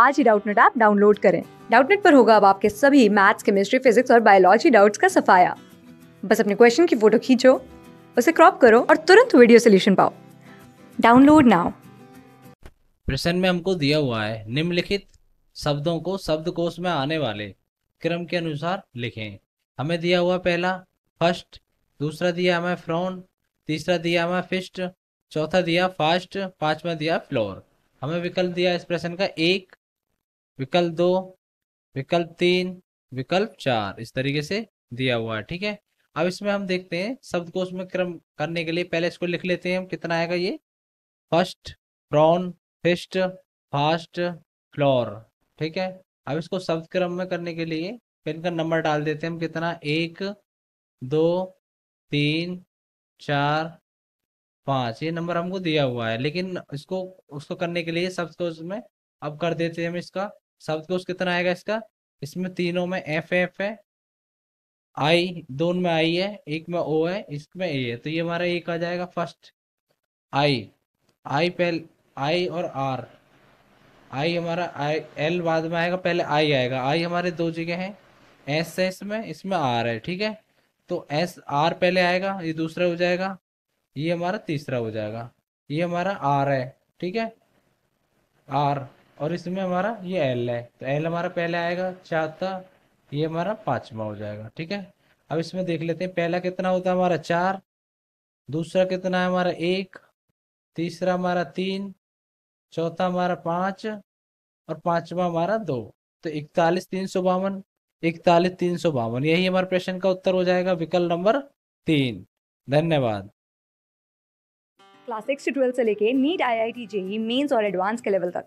आज ही Doubtnut app download करें डाउटनेट पर होगा अब आपके सभी मैथ्स केमिस्ट्री फिजिक्स और बायोलॉजी डाउट्स का सफाया बस अपने क्वेश्चन की फोटो खींचो उसे क्रॉप करो और तुरंत वीडियो सोल्यूशन पाओ डाउनलोड नाउ प्रश्न में हमको दिया हुआ है निम्नलिखित शब्दों को शब्दकोश में आने वाले क्रम के अनुसार लिखें हमें दिया हुआ पहला फर्स्ट दूसरा दिया हमें फ्रॉन तीसरा दिया हमें फिस्ट चौथा दिया फास्ट पांचवा दिया फ्लोर हमें विकल्प दिया इस प्रश्न का एक विकल्प दो विकल्प तीन विकल्प चार इस तरीके से दिया हुआ है ठीक है अब इसमें हम देखते हैं शब्द को में क्रम करने के लिए पहले इसको लिख लेते हैं हम कितना आएगा ये फर्स्ट प्रॉन फिस्ट फास्ट फ्लोर ठीक है अब इसको शब्द क्रम में करने के लिए पेन का नंबर डाल देते हैं हम कितना एक दो तीन चार पाँच ये नंबर हमको दिया हुआ है लेकिन इसको उसको करने के लिए शब्द को में अब कर देते हैं हम इसका शब्द कोश कितना आएगा इसका इसमें तीनों में एफ एफ है आई दोनों में आई है एक में ओ है इसमें ए है तो ये हमारा एक आ जाएगा फर्स्ट आई आई पहल आई और आर आई हमारा आई एल बाद में आएगा पहले आई आएगा आई हमारे दो जगह है एस है इसमें इसमें आर है ठीक है तो एस आर पहले आएगा ये दूसरा हो जाएगा ये हमारा तीसरा हो जाएगा ये हमारा आर है ठीक है आर और इसमें हमारा ये एल है तो एल हमारा पहले आएगा चौथा ये हमारा पांचवा हो जाएगा ठीक है अब इसमें देख लेते हैं पहला कितना होता है हमारा चार दूसरा कितना है हमारा एक तीसरा हमारा तीन चौथा हमारा पाँच और पांचवा हमारा दो तो इकतालीस तीन सौ बावन इकतालीस तीन सौ बावन यही हमारे प्रश्न का उत्तर हो जाएगा विकल्प नंबर तीन धन्यवाद क्लास सिक्स से से लेके NEET I I T JEE mains और एडवांस के लेवल तक